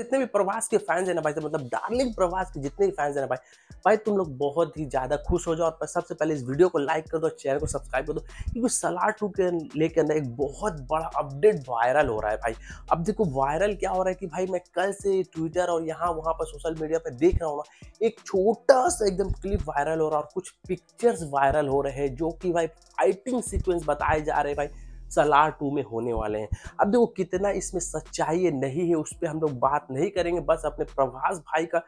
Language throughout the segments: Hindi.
जितने भी प्रवास के फैंस है ना भाई मतलब डार्लिंग प्रवास के जितने भी फैंस है ना भाई भाई तुम लोग बहुत ही ज़्यादा खुश हो जाओ और सबसे पहले इस वीडियो को लाइक कर दो चैनल को सब्सक्राइब कर दो क्योंकि सलाह टू के लेकर ना एक बहुत बड़ा अपडेट वायरल हो रहा है भाई अब देखो वायरल क्या हो रहा है कि भाई मैं कल से ट्विटर और यहाँ वहाँ पर सोशल मीडिया पर देख रहा हूँ एक छोटा सा एकदम क्लिप वायरल हो रहा है और कुछ पिक्चर्स वायरल हो रहे हैं जो कि भाई फाइटिंग सिक्वेंस बताए जा रहे हैं भाई सलार टू में होने वाले हैं अब देखो कितना इसमें सच्चाई है नहीं है उस पर हम लोग बात नहीं करेंगे बस अपने प्रभास भाई का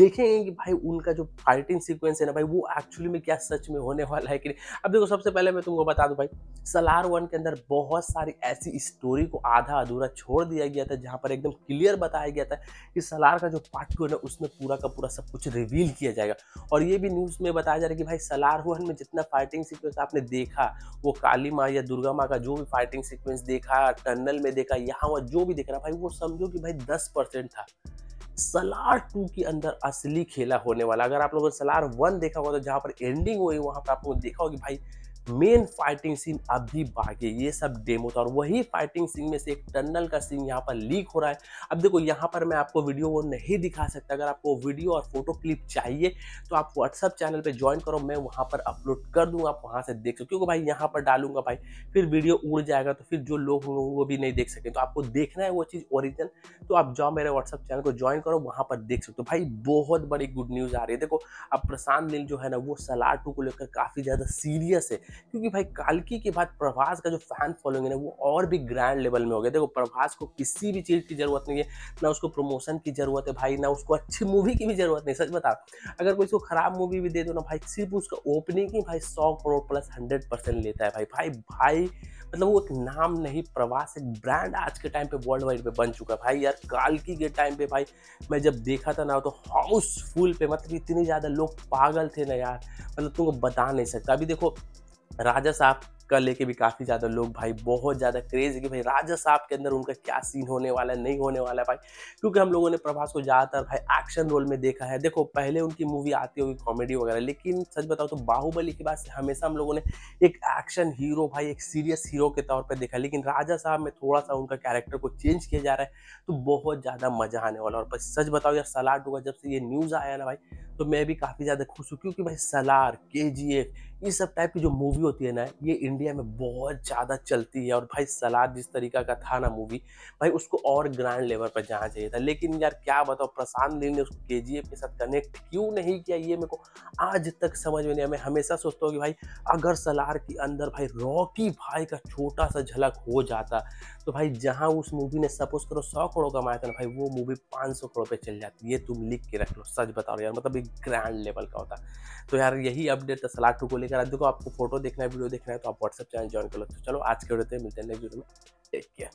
देखेंगे कि भाई उनका जो फाइटिंग सिक्वेंस है ना भाई वो एक्चुअली में क्या सच में होने वाला है कि नहीं अब देखो सबसे पहले मैं तुमको बता दूँ भाई सलार वन के अंदर बहुत सारी ऐसी स्टोरी को आधा अधूरा छोड़ दिया गया था जहाँ पर एकदम क्लियर बताया गया था कि सलार का जो पार्ट टू है ना उसमें पूरा का पूरा सब कुछ रिवील किया जाएगा और ये भी न्यूज़ में बताया जा रहा है कि भाई सलार वन में जितना फाइटिंग सिक्वेंस आपने देखा वो काली माँ या दुर्गा माँ का जो भी फाइटिंग सीक्वेंस देखा टनल में देखा यहाँ वहाँ जो भी देख रहा भाई वो समझो कि भाई दस परसेंट था सलार टू के अंदर असली खेला होने वाला अगर आप लोगों ने सलार वन देखा होगा तो जहाँ पर एंडिंग हुई वहाँ पर आप लोगों ने देखा होगा कि भाई मेन फाइटिंग सीन अब भी बाकी ये सब डेमो था और वही फाइटिंग सीन में से एक टनल का सीन यहाँ पर लीक हो रहा है अब देखो यहाँ पर मैं आपको वीडियो वो नहीं दिखा सकता अगर आपको वीडियो और फोटो क्लिप चाहिए तो आप व्हाट्सअप चैनल पर ज्वाइन करो मैं वहाँ पर अपलोड कर दूँगा आप वहाँ से देख सकते क्योंकि भाई यहाँ पर डालूंगा भाई फिर वीडियो उड़ जाएगा तो फिर जो लोग होंगे वो भी नहीं देख सकें तो आपको देखना है वो चीज़ ओरिजिनल तो आप जाओ मेरे व्हाट्सअप चैनल को ज्वाइन करो वहाँ पर देख सकते हो भाई बहुत बड़ी गुड न्यूज़ आ रही है देखो अब प्रशांत नील जो है ना वो सलार टू को लेकर काफ़ी ज़्यादा सीरियस है क्योंकि भाई कालकी के बाद प्रभास का जो फैन फॉलोइंग है ना वो और भी ग्रैंड लेवल में हो गया देखो प्रभास को किसी भी चीज़ की ज़रूरत नहीं है ना उसको प्रमोशन की ज़रूरत है भाई ना उसको अच्छी मूवी की भी ज़रूरत नहीं सच बता अगर कोई उसको ख़राब मूवी भी दे दो ना भाई सिर्फ उसका ओपनिंग ही भाई सौ करोड़ प्लस हंड्रेड परसेंट लेता है भाई भाई भाई मतलब वो एक नाम नहीं प्रवास एक ब्रांड आज के टाइम पे वर्ल्ड वाइड पे बन चुका है भाई यार कालकी के टाइम पे भाई मैं जब देखा था ना तो हाउसफुल पे मतलब इतने ज़्यादा लोग पागल थे ना यार मतलब तुमको बता नहीं सकता अभी देखो राजा साहब का लेके भी काफ़ी ज़्यादा लोग भाई बहुत ज़्यादा क्रेज है कि भाई राजा साहब के अंदर उनका क्या सीन होने वाला है नहीं होने वाला है भाई क्योंकि हम लोगों ने प्रभास को ज़्यादातर भाई एक्शन रोल में देखा है देखो पहले उनकी मूवी आती होगी कॉमेडी वगैरह लेकिन सच बताओ तो बाहुबली के बाद से हमेशा हम लोगों ने एक एक्शन हीरो भाई एक सीरियस हीरो के तौर पर देखा लेकिन राजा साहब में थोड़ा सा उनका कैरेक्टर को चेंज किया जा रहा है तो बहुत ज़्यादा मज़ा आने वाला और सच बताओ यार सलाड होगा जब से ये न्यूज़ आया ना भाई तो मैं भी काफ़ी ज़्यादा खुश हूँ क्योंकि भाई सलार के जी एफ ये सब टाइप की जो मूवी होती है ना ये इंडिया में बहुत ज़्यादा चलती है और भाई सलार जिस तरीका का था ना मूवी भाई उसको और ग्रैंड लेवल पर जाना चाहिए था लेकिन यार क्या बताओ प्रशांत नील ने उसको के जी एफ के साथ कनेक्ट क्यों नहीं किया ये मेरे को आज तक समझ में नहीं मैं हमेशा सोचता हूँ कि भाई अगर सलार के अंदर भाई रॉकी भाई का छोटा सा झलक हो जाता तो भाई जहाँ उस मूवी ने सपोज करो सौ करोड़ कमाया था ना भाई वो मूवी पाँच सौ करोड़ पर चल जाती ये तुम लिख के रख लो सच बता रहे यार मतलब ग्रैंड लेवल का होता तो यार यही अपडेट है टू को लेकर देखो आपको फोटो देखना है वीडियो देखना है तो आप व्हाट्सएप चैनल ज्वाइन कर लो तो चलो आज के वीडियो मिलते हैं नेक्स्ट वीडियो में टेक केयर